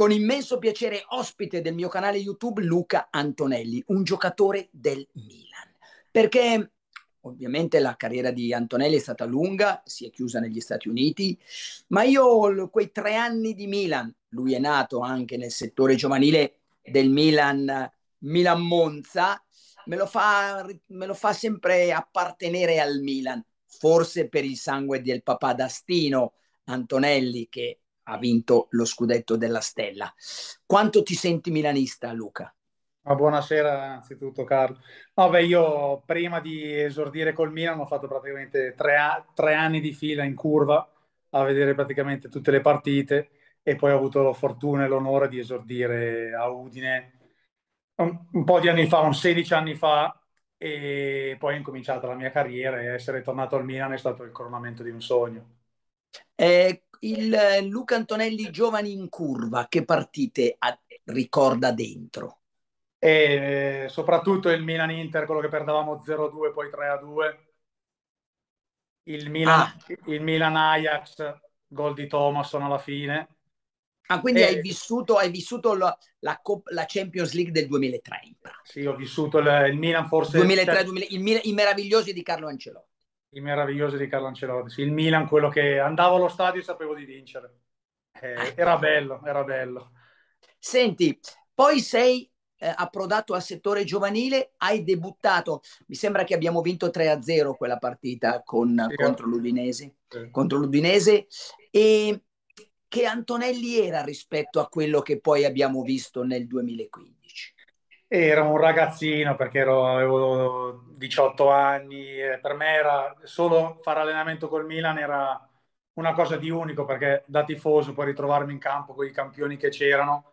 con immenso piacere ospite del mio canale YouTube Luca Antonelli, un giocatore del Milan. Perché ovviamente la carriera di Antonelli è stata lunga, si è chiusa negli Stati Uniti, ma io quei tre anni di Milan, lui è nato anche nel settore giovanile del Milan, Milan Monza, me lo fa, me lo fa sempre appartenere al Milan, forse per il sangue del papà d'Astino, Antonelli, che ha vinto lo scudetto della Stella. Quanto ti senti milanista, Luca? Ma buonasera anzitutto Carlo. No, beh, io prima di esordire col Milan ho fatto praticamente tre, a- tre, anni di fila in curva a vedere praticamente tutte le partite e poi ho avuto la fortuna e l'onore di esordire a Udine un, un po' di anni fa, un 16 anni fa e poi ho incominciato la mia carriera e essere tornato al Milan è stato il coronamento di un sogno. Eh, il eh, Luca Antonelli Giovani in curva, che partite a, ricorda dentro? E eh, soprattutto il Milan-Inter, quello che perdevamo 0-2, poi 3-2. Il, Milan, ah. il Milan-Ajax, gol di Thomas, sono alla fine. Ah, quindi e... hai vissuto, hai vissuto la, la, la, Champions League del 2003. Sì, ho vissuto il, il Milan forse... 2003, 2000, il, il meravigliosi di Carlo Ancelotti i meravigliosi di Carlo Ancelotti. Sì, il Milan, quello che andavo allo stadio e sapevo di vincere. Eh, ah, era bello, era bello. Senti, poi sei eh, approdato al settore giovanile, hai debuttato, mi sembra che abbiamo vinto 3-0 quella partita con, sì, contro l'Udinese, sì. contro l'Udinese e che Antonelli era rispetto a quello che poi abbiamo visto nel 2015? Era un ragazzino perché ero, avevo 18 anni, per me era solo fare allenamento col Milan era una cosa di unico perché da tifoso poi ritrovarmi in campo con i campioni che c'erano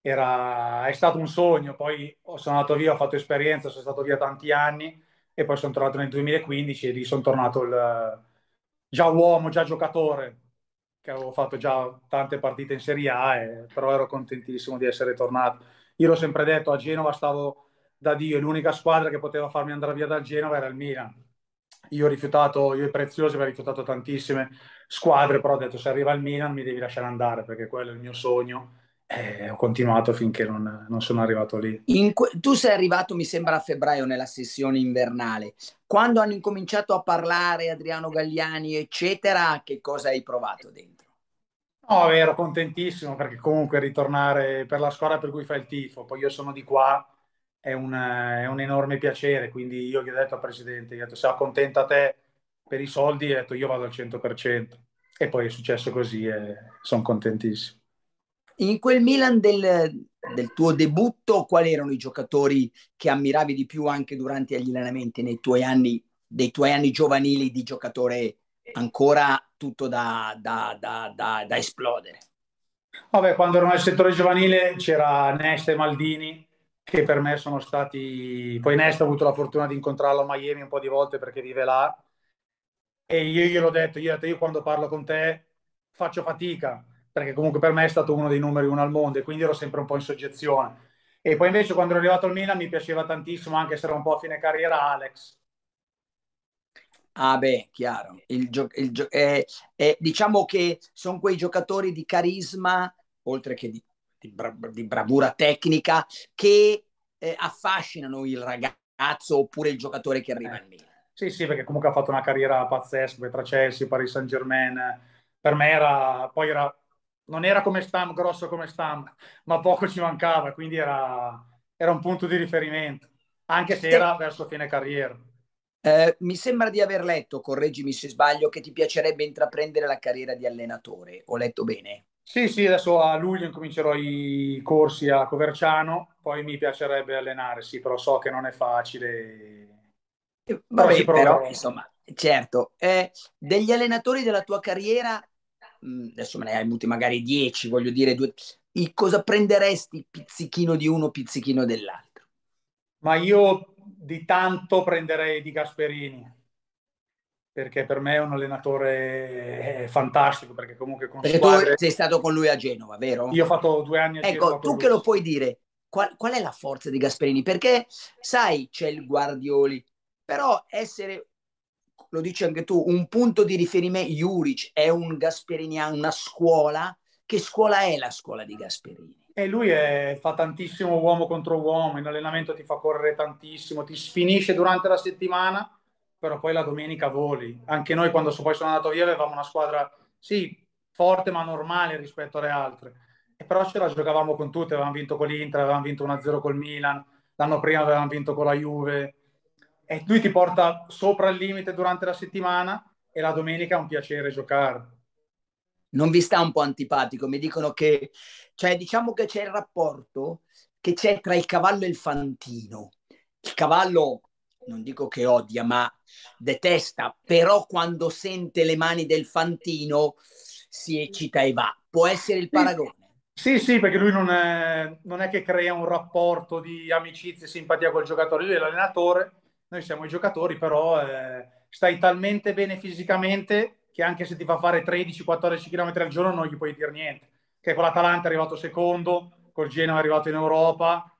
era, è stato un sogno, poi sono andato via, ho fatto esperienza, sono stato via tanti anni e poi sono tornato nel 2015 e lì sono tornato il, già uomo, già giocatore, che avevo fatto già tante partite in Serie A, e, però ero contentissimo di essere tornato io l'ho sempre detto, a Genova stavo da Dio e l'unica squadra che poteva farmi andare via dal Genova era il Milan. Io ho rifiutato, io e Preziosi ho rifiutato tantissime squadre, però ho detto se arriva il Milan mi devi lasciare andare perché quello è il mio sogno. e ho continuato finché non, non sono arrivato lì. Que- tu sei arrivato, mi sembra, a febbraio nella sessione invernale. Quando hanno incominciato a parlare Adriano Gagliani, eccetera, che cosa hai provato dentro? No, ero contentissimo perché comunque ritornare per la squadra per cui fa il tifo, poi io sono di qua, è, una, è un enorme piacere, quindi io gli ho detto al presidente, gli ho detto se accontenta te per i soldi, ho detto io vado al 100% e poi è successo così e sono contentissimo. In quel Milan del, del, tuo debutto, quali erano i giocatori che ammiravi di più anche durante gli allenamenti, nei tuoi anni, dei tuoi anni giovanili di giocatore ancora tutto da, da, da, da esplodere. Vabbè, quando ero nel settore giovanile c'era Nesta e Maldini, che per me sono stati... Poi Nesta ho avuto la fortuna di incontrarlo a Miami un po' di volte perché vive là. E io gliel'ho detto, io, detto, io quando parlo con te faccio fatica, perché comunque per me è stato uno dei numeri uno al mondo e quindi ero sempre un po' in soggezione. E poi invece quando ero arrivato al Milan mi piaceva tantissimo, anche se era un po' a fine carriera, Alex, Ah beh, chiaro. Il gio- il gio- eh, eh, diciamo che sono quei giocatori di carisma, oltre che di, di, bra- di bravura tecnica, che eh, affascinano il ragazzo oppure il giocatore che arriva eh. in Milan. Sì, sì, perché comunque ha fatto una carriera pazzesca tra Chelsea, Paris Saint Germain. Per me era, poi era, non era come Stam, grosso come Stam, ma poco ci mancava, quindi era, era un punto di riferimento, anche se era verso fine carriera. Eh, mi sembra di aver letto, correggimi se sbaglio, che ti piacerebbe intraprendere la carriera di allenatore. Ho letto bene? Sì, sì, adesso a luglio incomincerò i corsi a Coverciano, poi mi piacerebbe allenare, sì, però so che non è facile. Eh, Vabbè, però, però insomma, certo. Eh, degli allenatori della tua carriera, mm, adesso me ne hai avuti magari dieci, voglio dire, due, cosa prenderesti pizzichino di uno, pizzichino dell'altro? Ma io di tanto prenderei di Gasperini perché per me è un allenatore eh, fantastico perché comunque con perché squadre... tu sei stato con lui a Genova vero? io ho fatto due anni a ecco, Genova ecco tu che lo puoi dire qual, qual, è la forza di Gasperini perché sai c'è il Guardioli però essere lo dici anche tu un punto di riferimento Juric è un Gasperini ha una scuola che scuola è la scuola di Gasperini? E lui è, fa tantissimo uomo contro uomo, in allenamento ti fa correre tantissimo, ti sfinisce durante la settimana, però poi la domenica voli. Anche noi quando poi sono andato via avevamo una squadra, sì, forte ma normale rispetto alle altre, e però ce la giocavamo con tutte, avevamo vinto con l'Inter, avevamo vinto 1-0 col Milan, l'anno prima avevamo vinto con la Juve, e lui ti porta sopra il limite durante la settimana e la domenica è un piacere giocare. Non vi sta un po' antipatico? Mi dicono che cioè, diciamo che c'è il rapporto che c'è tra il cavallo e il fantino. Il cavallo, non dico che odia, ma detesta, però quando sente le mani del fantino si eccita e va. Può essere il paragone. Sì, sì, perché lui non è, non è che crea un rapporto di amicizia e simpatia col giocatore, lui è l'allenatore, noi siamo i giocatori, però eh, stai talmente bene fisicamente che anche se ti fa fare 13-14 km al giorno non gli puoi dire niente che con l'Atalanta è arrivato secondo, col Genoa è arrivato in Europa,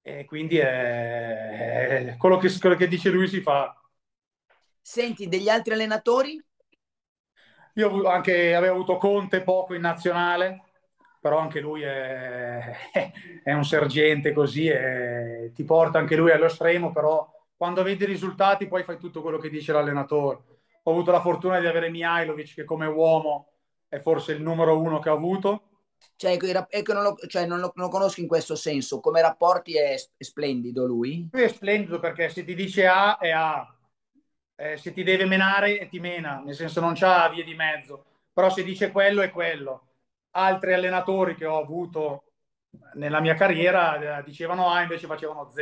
e quindi è... quello, che, quello che dice lui si fa. Senti, degli altri allenatori? Io anche, avevo avuto Conte poco in nazionale, però anche lui è, è un sergente così, e ti porta anche lui allo stremo, però quando vedi i risultati poi fai tutto quello che dice l'allenatore. Ho avuto la fortuna di avere Mihailovic che come uomo è forse il numero uno che ho avuto cioè, ecco, non, lo, cioè non, lo, non, lo, conosco in questo senso. Come rapporti è, splendido lui? Lui è splendido perché se ti dice A è A, eh, se ti deve menare eh, ti mena, nel senso non c'ha vie di mezzo. Però se dice quello è quello. Altri allenatori che ho avuto nella mia carriera eh, dicevano A, invece facevano Z.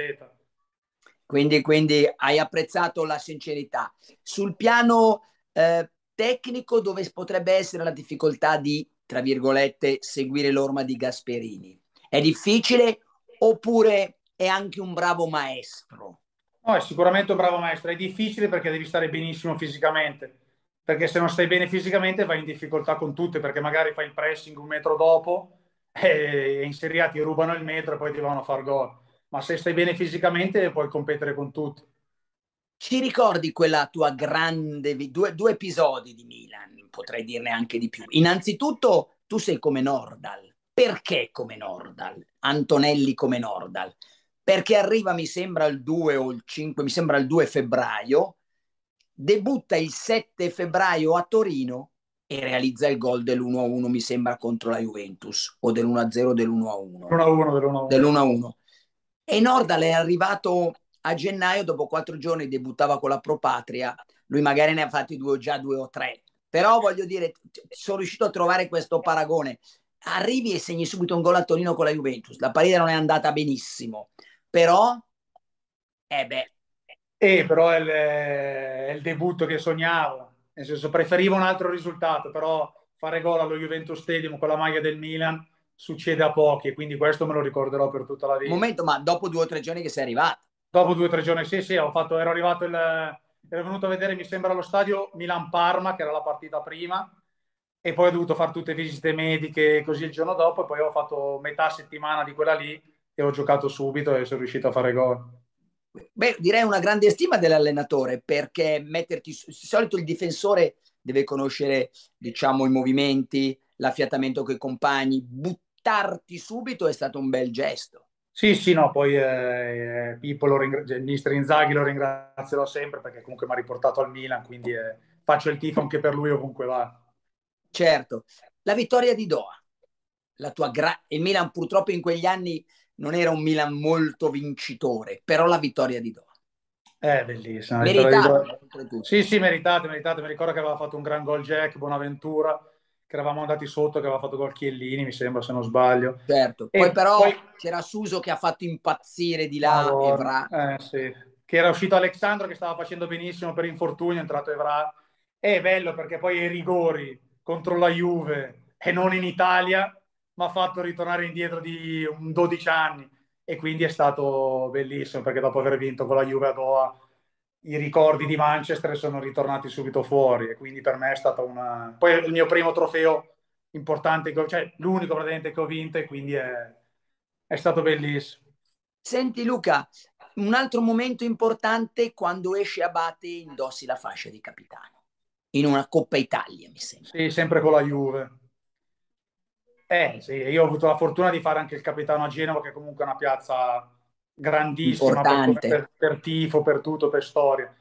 Quindi, quindi hai apprezzato la sincerità. Sul piano eh, tecnico, dove potrebbe essere la difficoltà di tra virgolette, seguire l'orma di Gasperini? È difficile oppure è anche un bravo maestro? No, è sicuramente un bravo maestro. È difficile perché devi stare benissimo fisicamente, perché se non stai bene fisicamente vai in difficoltà con tutte, perché magari fai il pressing un metro dopo e in Serie A ti rubano il metro e poi ti vanno a far gol. Ma se stai bene fisicamente puoi competere con tutti. Ci ricordi quella tua grande... due, due episodi di Milan potrei dirne anche di più. Innanzitutto, tu sei come Nordal. Perché come Nordal? Antonelli come Nordal? Perché arriva, mi sembra, il 2 o il 5, mi sembra il 2 febbraio, debutta il 7 febbraio a Torino e realizza il gol dell'1-1, mi sembra, contro la Juventus, o dell'1-0 dell'1-1. 1-1, dell'1-1. E Nordal è arrivato a gennaio, dopo quattro giorni, debuttava con la Pro Patria. Lui magari ne ha fatti due, già due o tre, però voglio dire, sono riuscito a trovare questo paragone. Arrivi e segni subito un gol a Torino con la Juventus. La partita non è andata benissimo, però... Eh beh. Eh, però è il, è il debutto che sognavo. Nel senso, preferivo un altro risultato, però fare gol allo Juventus Stadium con la maglia del Milan succede a pochi, quindi questo me lo ricorderò per tutta la vita. Un Momento, ma dopo due o tre giorni che sei arrivato? Dopo due o tre giorni, sì, sì, ho fatto, ero arrivato il ero venuto a vedere, mi sembra, allo stadio Milan-Parma, che era la partita prima, e poi ho dovuto fare tutte visite mediche così il giorno dopo, e poi ho fatto metà settimana di quella lì e ho giocato subito e sono riuscito a fare gol. Beh, direi una grande stima dell'allenatore perché metterti di solito il difensore deve conoscere, diciamo, i movimenti, l'affiatamento con i compagni, buttarti subito è stato un bel gesto. Sì, sì, no, poi eh, eh Pippo, lo ringra- il cioè, mister Inzaghi lo ringrazierò sempre perché comunque mi ha riportato al Milan, quindi eh, faccio il tifo anche per lui ovunque va. Certo. La vittoria di Doha, la tua gra- il Milan purtroppo in quegli anni non era un Milan molto vincitore, però la vittoria di Doha. È eh, bellissima. Meritate. Sì, sì, meritate, meritate. Mi ricordo che aveva fatto un gran gol Jack, Buonaventura che eravamo andati sotto, che aveva fatto gol Chiellini, mi sembra, se non sbaglio. Certo, poi e però poi... c'era Suso che ha fatto impazzire di là allora, Evra. Eh, sì. Che era uscito Alexandro che stava facendo benissimo per infortunio, è entrato Evra. E È bello perché poi i rigori contro la Juve e non in Italia, mi ha fatto ritornare indietro di 12 anni e quindi è stato bellissimo perché dopo aver vinto con la Juve a Doha i ricordi di Manchester sono ritornati subito fuori e quindi per me è stato una... Poi il mio primo trofeo importante, cioè l'unico praticamente che ho vinto e quindi è... è, stato bellissimo. Senti Luca, un altro momento importante quando esce Abate e indossi la fascia di capitano, in una Coppa Italia mi sembra. Sì, sempre con la Juve. Eh sì, io ho avuto la fortuna di fare anche il capitano a Genova che comunque è una piazza grandissima per, per, per, tifo, per tutto, per storia.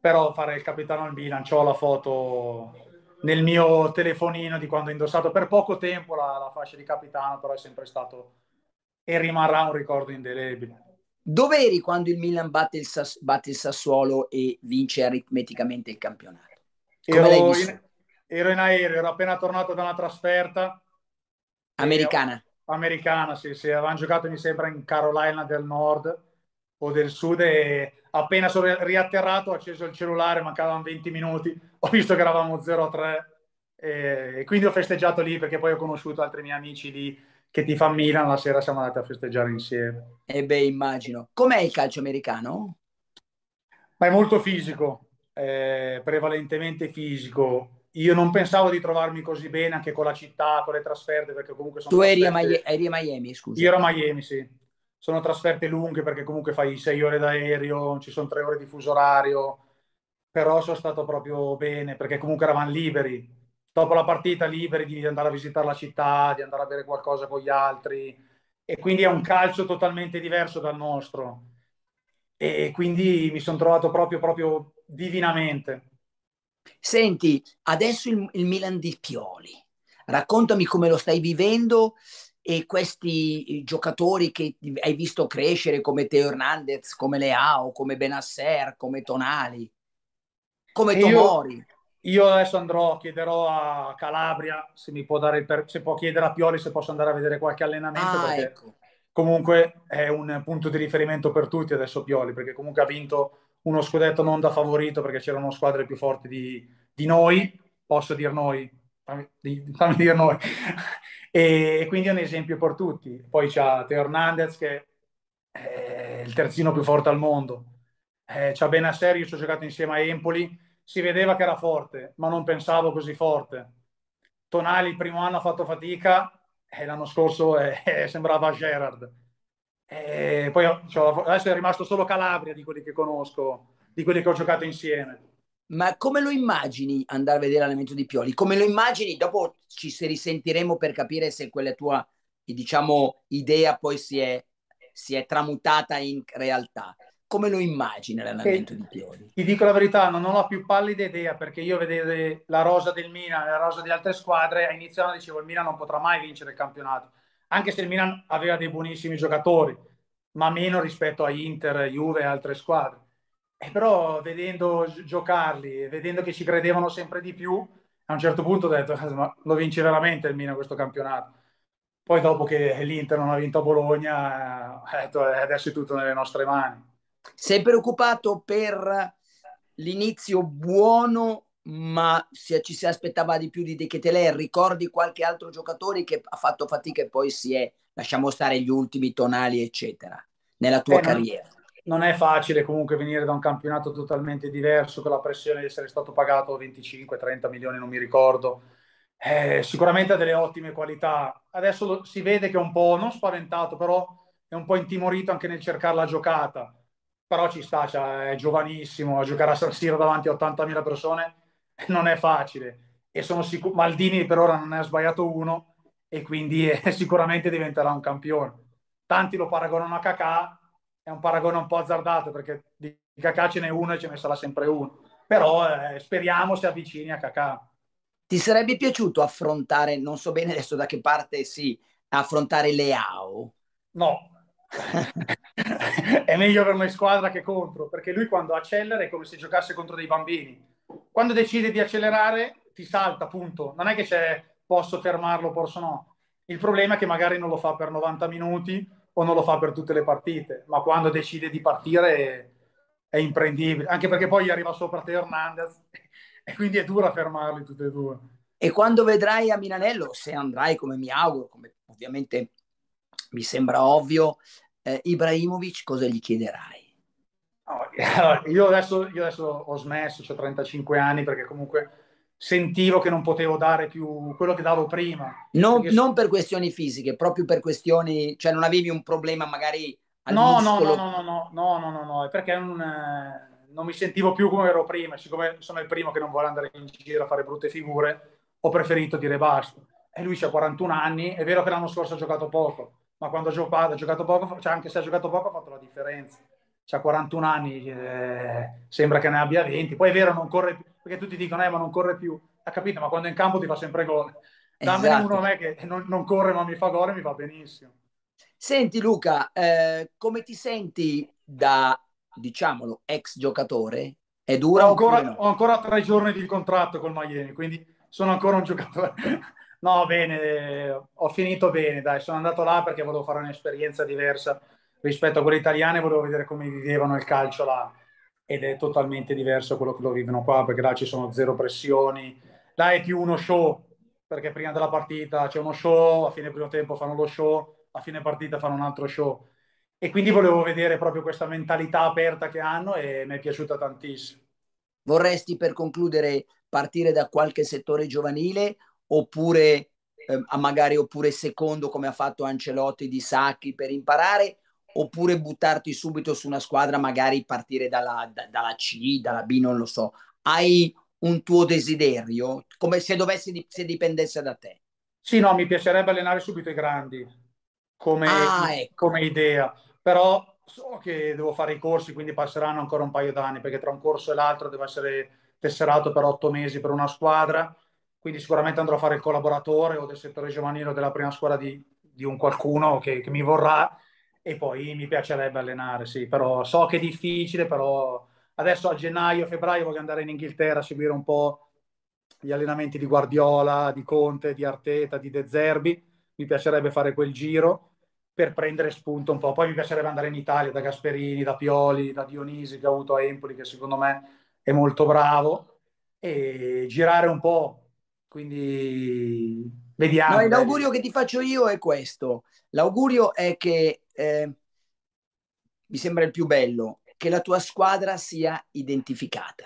Però fare il capitano al Milan, ho la foto nel mio telefonino di quando ho indossato per poco tempo la, la fascia di capitano, però è sempre stato e rimarrà un ricordo indelebile. Dove eri quando il Milan batte il, Sass- batte il Sassuolo e vince aritmeticamente il campionato? Ero in, ero in aereo, ero appena tornato da una trasferta. Americana? americana, sì, sì, avevano giocato mi sembra in Carolina del Nord o del Sud e appena sono riatterrato ho acceso il cellulare, mancavano 20 minuti, ho visto che eravamo 0-3 e, e quindi ho festeggiato lì perché poi ho conosciuto altri miei amici lì che ti fa Milan, la sera siamo andati a festeggiare insieme. E eh beh, immagino. Com'è il calcio americano? Ma è molto fisico, eh, prevalentemente fisico io non pensavo di trovarmi così bene anche con la città, con le trasferte, perché comunque sono... Tu eri a, Miami, eri a Miami, scusa. Io ero a Miami, sì. Sono trasferte lunghe perché comunque fai sei ore d'aereo, ci sono tre ore di fuso orario, però sono stato proprio bene perché comunque eravamo liberi. Dopo la partita liberi di andare a visitare la città, di andare a bere qualcosa con gli altri e quindi è un calcio totalmente diverso dal nostro e quindi mi sono trovato proprio, proprio divinamente. Senti, adesso il, il Milan di Pioli, raccontami come lo stai vivendo e questi giocatori che hai visto crescere come Teo Hernandez, come Leao, come Benasser, come Tonali, come Tomori. Io, io, adesso andrò, chiederò a Calabria se mi può dare per, se può chiedere a Pioli se posso andare a vedere qualche allenamento. Ah, ecco. Comunque è un punto di riferimento per tutti adesso Pioli, perché comunque ha vinto uno scudetto non da favorito perché c'erano squadre più forti di, di noi, posso dir noi, fammi, fammi dire noi, e, e, quindi è un esempio per tutti. Poi c'è Teo Hernandez che è il terzino più forte al mondo, eh, c'è Benasser, io ci ho giocato insieme a Empoli, si vedeva che era forte, ma non pensavo così forte. Tonali il primo anno ha fatto fatica, e l'anno scorso eh, sembrava Gerard e poi cioè, adesso è rimasto solo Calabria di quelli che conosco, di quelli che ho giocato insieme. Ma come lo immagini andare a vedere l'allenamento di Pioli? Come lo immagini? Dopo ci risentiremo per capire se quella tua diciamo, idea poi si è, si è tramutata in realtà. Come lo immagini l'allenamento di Pioli? Ti dico la verità, non ho la più pallida idea perché io vedere la rosa del Milan, e la rosa di altre squadre, a iniziano dicevo il Milan non potrà mai vincere il campionato anche se il Milan aveva dei buonissimi giocatori, ma meno rispetto a Inter, Juve e altre squadre. E eh, però vedendo giocarli, vedendo che ci credevano sempre di più, a un certo punto ho detto, ah, ma lo vince veramente il Milan questo campionato. Poi dopo che l'Inter non ha vinto a Bologna, eh, ho detto, eh, adesso è tutto nelle nostre mani. Sei preoccupato per l'inizio buono ma si, ci si aspettava di più di De Keteler. Ricordi qualche altro giocatore che ha fatto fatica e poi si è, lasciamo stare gli ultimi tonali, eccetera, nella tua Beh, carriera? Non, non è facile comunque venire da un campionato totalmente diverso, con la pressione di essere stato pagato 25-30 milioni, non mi ricordo. Eh, sicuramente ha delle ottime qualità. Adesso lo, si vede che è un po' non spaventato, però è un po' intimorito anche nel cercare la giocata. Però ci sta, cioè, è giovanissimo, a giocare a San Siro davanti a 80.000 persone non è facile. E sono sicuro, Maldini per ora non ne ha sbagliato uno e quindi è, eh, sicuramente diventerà un campione. Tanti lo paragonano a Kakà, è un paragone un po' azzardato perché di Kakà ce n'è uno e ce ne sarà sempre uno. Però eh, speriamo si avvicini a Kakà. Ti sarebbe piaciuto affrontare, non so bene adesso da che parte sì, affrontare Leao? No, è meglio per una squadra che contro, perché lui quando accelera è come se giocasse contro dei bambini. Quando decide di accelerare, ti salta, punto. Non è che c'è posso fermarlo, posso no. Il problema è che magari non lo fa per 90 minuti o non lo fa per tutte le partite, ma quando decide di partire è, è imprendibile, anche perché poi arriva sopra te Hernandez e quindi è dura fermarli tutti e due. E quando vedrai a Milanello, se andrai come mi auguro, come ovviamente mi sembra ovvio, eh, Ibrahimovic cosa gli chiederai? Allora, io, adesso, io adesso ho smesso, ho cioè 35 anni perché comunque sentivo che non potevo dare più quello che davo prima. Non, perché... non per questioni fisiche, proprio per questioni, cioè non avevi un problema magari al no, muscolo? No, no, no, no, no, no, no, no, è perché un, eh, non mi sentivo più come ero prima, siccome sono il primo che non vuole andare in giro a fare brutte figure, ho preferito dire basta. E lui ha 41 anni, è vero che l'anno scorso ha giocato poco, ma quando ha giocato, ha giocato poco, cioè anche se ha giocato poco ha fatto la differenza ha 41 anni, eh, sembra che ne abbia 20, poi è vero, non corre più, perché tutti dicono, eh, ma non corre più, ha capito, ma quando è in campo ti fa sempre gol. Dammi esatto. uno a me che non, non corre ma mi fa gol e mi va benissimo. Senti Luca, eh, come ti senti da, diciamolo, ex giocatore? È dura ho ancora, no? ho ancora tre giorni di contratto col Miami, quindi sono ancora un giocatore. no, bene, ho finito bene, dai, sono andato là perché volevo fare un'esperienza diversa rispetto a quelle italiane volevo vedere come vivevano il calcio là ed è totalmente diverso quello che lo vivono qua perché là ci sono zero pressioni, là è più uno show perché prima della partita c'è uno show, a fine primo tempo fanno lo show, a fine partita fanno un altro show e quindi volevo vedere proprio questa mentalità aperta che hanno e mi è piaciuta tantissimo. Vorresti per concludere partire da qualche settore giovanile oppure eh, magari oppure secondo come ha fatto Ancelotti di Sacchi per imparare oppure buttarti subito su una squadra, magari partire dalla, da, dalla C, dalla B, non lo so. Hai un tuo desiderio, come se, dovessi, se dipendesse da te? Sì, no, mi piacerebbe allenare subito i grandi, come, ah, ecco. come idea, però so che devo fare i corsi, quindi passeranno ancora un paio d'anni, perché tra un corso e l'altro devo essere tesserato per otto mesi per una squadra, quindi sicuramente andrò a fare il collaboratore o del settore giovanile o della prima squadra di, di un qualcuno che, che mi vorrà e poi mi piacerebbe allenare, sì, però so che è difficile, però adesso a gennaio, febbraio voglio andare in Inghilterra a seguire un po' gli allenamenti di Guardiola, di Conte, di Arteta, di De Zerbi. Mi piacerebbe fare quel giro per prendere spunto un po'. Poi mi piacerebbe andare in Italia da Gasperini, da Pioli, da Dionisi che ho avuto a Empoli, che secondo me è molto bravo, e girare un po'. Quindi Vediamo. No, l'augurio che ti faccio io è questo. L'augurio è che, eh, mi sembra il più bello, che la tua squadra sia identificata.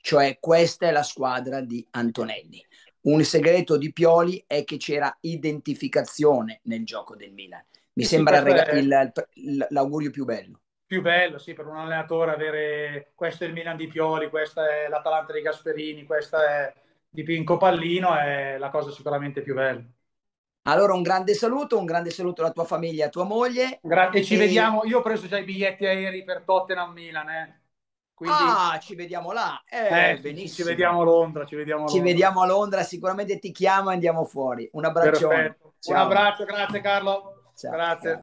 Cioè questa è la squadra di Antonelli. Un segreto di Pioli è che c'era identificazione nel gioco del Milan. Mi sì, sembra il, il, l'augurio più bello. Più bello, sì, per un allenatore avere questo è il Milan di Pioli, questa è l'Atalanta di Gasperini, questa è di Pinco Pallino è la cosa sicuramente più bella. Allora un grande saluto, un grande saluto alla tua famiglia, a tua moglie. Gra- e ci e... vediamo, io ho preso già i biglietti aerei per Tottenham Milan. Eh. Quindi... Ah, ci vediamo là. Eh, eh, benissimo. Ci vediamo a Londra, ci vediamo a Londra. Ci vediamo a Londra, sicuramente ti chiamo e andiamo fuori. Un abbraccione. Un abbraccio, grazie Carlo. Ciao. Grazie.